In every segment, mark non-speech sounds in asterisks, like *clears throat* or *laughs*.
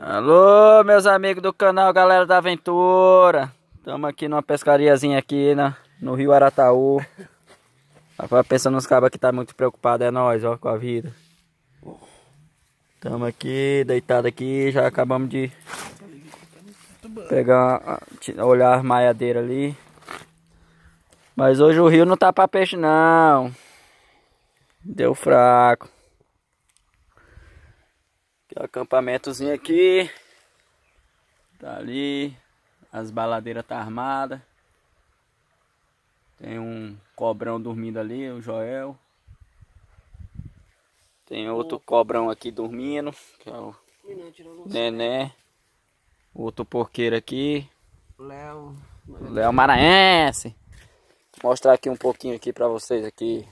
Alô, meus amigos do canal Galera da Aventura. Estamos aqui numa pescariazinha aqui na, né, no Rio Arataú. Agora pensando nos cabos que tá muito preocupado é nós, ó, com a vida. Estamos aqui, deitado aqui, já acabamos de pegar, olhar as maiadeiras ali. Mas hoje o rio não tá pra peixe não. Deu fraco. Tem um acampamentozinho aqui. Tá ali. As baladeiras tá armada. Tem um cobrão dormindo ali, o Joel. Tem outro cobrão aqui dormindo, que é o Nené. Outro porqueiro aqui. Léo. Léo Maranhense. Vou mostrar aqui um pouquinho aqui pra vocês aqui.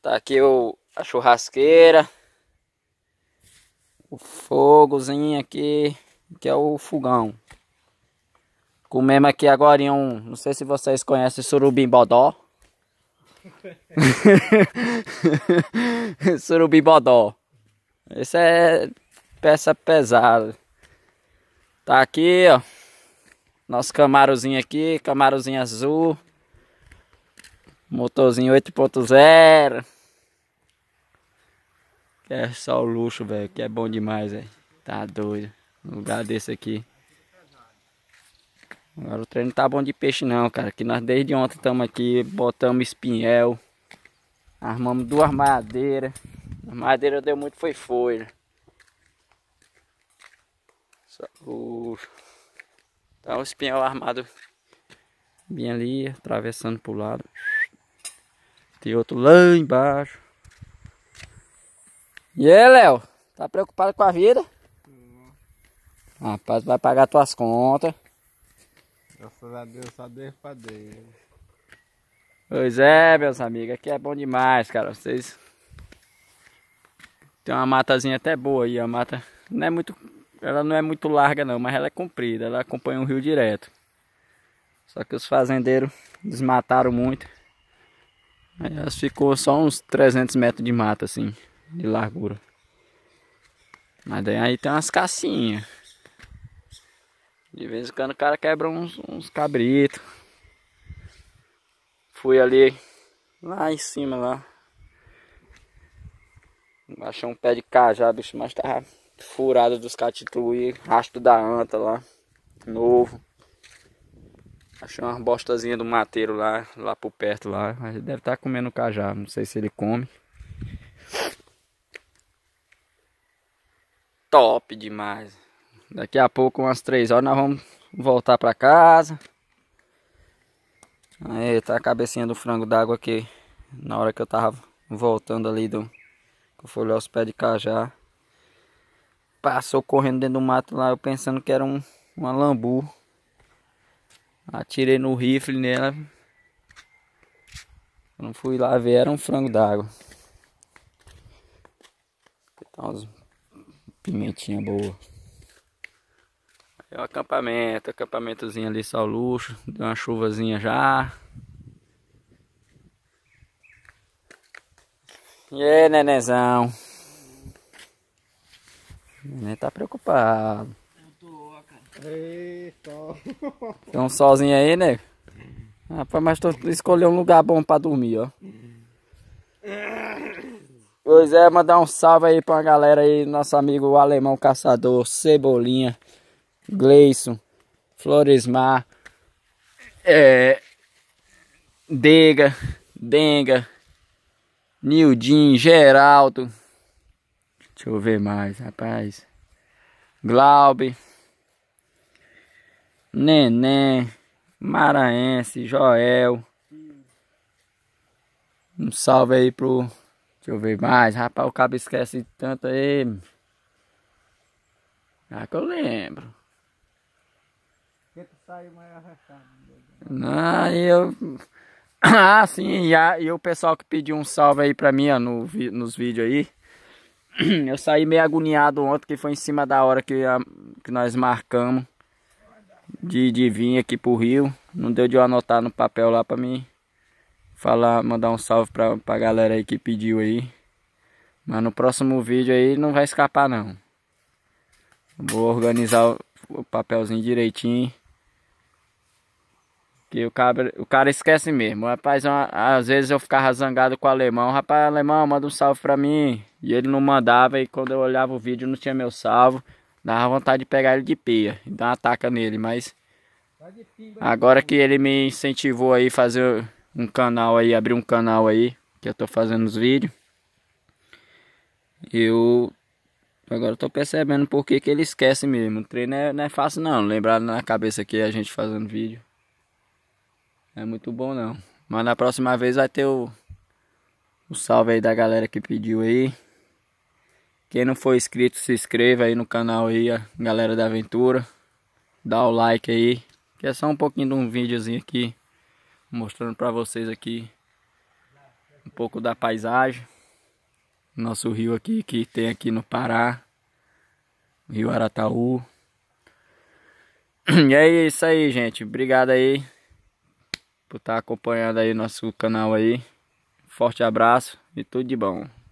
Tá aqui o, a churrasqueira o fogozinho aqui, que é o fogão. Comemos aqui agora em um, não sei se vocês conhecem surubim bodó. *laughs* surubim bodó. Esse é peça pesada. Tá aqui, ó. Nosso camarozinho aqui, camarozinho azul. Motorzinho 8.0 é só o luxo, velho. Que é bom demais, velho. Tá doido. Um lugar desse aqui. Agora o treino tá bom de peixe não, cara. Que nós desde ontem estamos aqui, botamos espinhel. Armamos duas madeiras. A madeira deu muito foi folha. Só o... Tá o espinhel armado bem ali, atravessando pro lado. Tem outro lá embaixo. E aí, Léo? Tá preocupado com a vida? Não. Rapaz, vai pagar tuas contas. Graças a Deus, só Deus, pra Deus. Pois é, meus amigos, aqui é bom demais, cara. Vocês. Tem uma matazinha até boa aí, a mata. Não é muito. Ela não é muito larga não, mas ela é comprida, ela acompanha um rio direto. Só que os fazendeiros desmataram muito. Aí ficou só uns 300 metros de mata assim de largura. Mas daí aí tem umas cacinhas. De vez em quando o cara quebra uns, uns cabritos. Fui ali lá em cima lá. Achei um pé de cajá, bicho, mas tava furado dos catituí, rastro da anta lá. Novo. Achei umas bostazinhas do mateiro lá, lá por perto lá. Deve estar tá comendo cajá, não sei se ele come. top demais. Daqui a pouco, umas 3 horas, nós vamos voltar pra casa. Aí, tá a cabecinha do frango d'água aqui. Na hora que eu tava voltando ali do... Eu fui olhar os pés de cajá. Passou correndo dentro do mato lá, eu pensando que era um, uma lambu. Atirei no rifle nela. Eu não fui lá ver, era um frango d'água. Pimentinha boa. É o acampamento, acampamentozinho ali só luxo, deu uma chuvazinha já. E aí, nenenzão? O neném tá preocupado. Eita. *laughs* Tem um solzinho aí, Né? Rapaz, mas tu escolheu um lugar bom pra dormir, ó. É. Pois é, mandar um salve aí pra galera aí, nosso amigo alemão caçador, Cebolinha, Gleison, Floresmar, é, Dega, Denga, Nildin, Geraldo, deixa eu ver mais, rapaz, Glaube, Neném, Maranhense, Joel, um salve aí pro Deixa eu ver mais. Rapaz, o cabo esquece tanto aí. Ah, que eu lembro. Porque tu saiu mais é arrastado. Não, eu... *clears throat* Ah, sim, e, a, e o pessoal que pediu um salve aí pra mim, ó, no, nos vídeos aí. *clears throat* Eu saí meio agoniado ontem, que foi em cima da hora que, a, que nós marcamos de, de vir aqui pro Rio. Não deu de eu anotar no papel lá pra mim falar, mandar um salve pra, pra galera aí que pediu aí. Mas no próximo vídeo aí não vai escapar não. Vou organizar o papelzinho direitinho. Que o cara, o cara esquece mesmo. Rapaz, uma, às vezes eu ficava zangado com o alemão. Rapaz, alemão, manda um salve pra mim. E ele não mandava. E quando eu olhava o vídeo, não tinha meu salvo. Dava vontade de pegar ele de pia e dar uma ataca nele. Mas tá agora então. que ele me incentivou aí fazer um canal aí, abri um canal aí, que eu tô fazendo os vídeos. Eu agora tô percebendo por que ele esquece mesmo. O treino é, não é fácil não, lembrar na cabeça que a gente fazendo vídeo. Não é muito bom não. Mas na próxima vez vai ter o, o salve aí da galera que pediu aí. Quem não for inscrito, se inscreva aí no canal aí, a galera da aventura. Dá o like aí, que é só um pouquinho de um videozinho aqui mostrando para vocês aqui um pouco da paisagem. Nosso rio aqui que tem aqui no Pará, Rio Arataú. *clears throat* E é isso aí, gente. Obrigado aí por estar tá acompanhando aí nosso canal aí. Forte abraço e tudo de bom.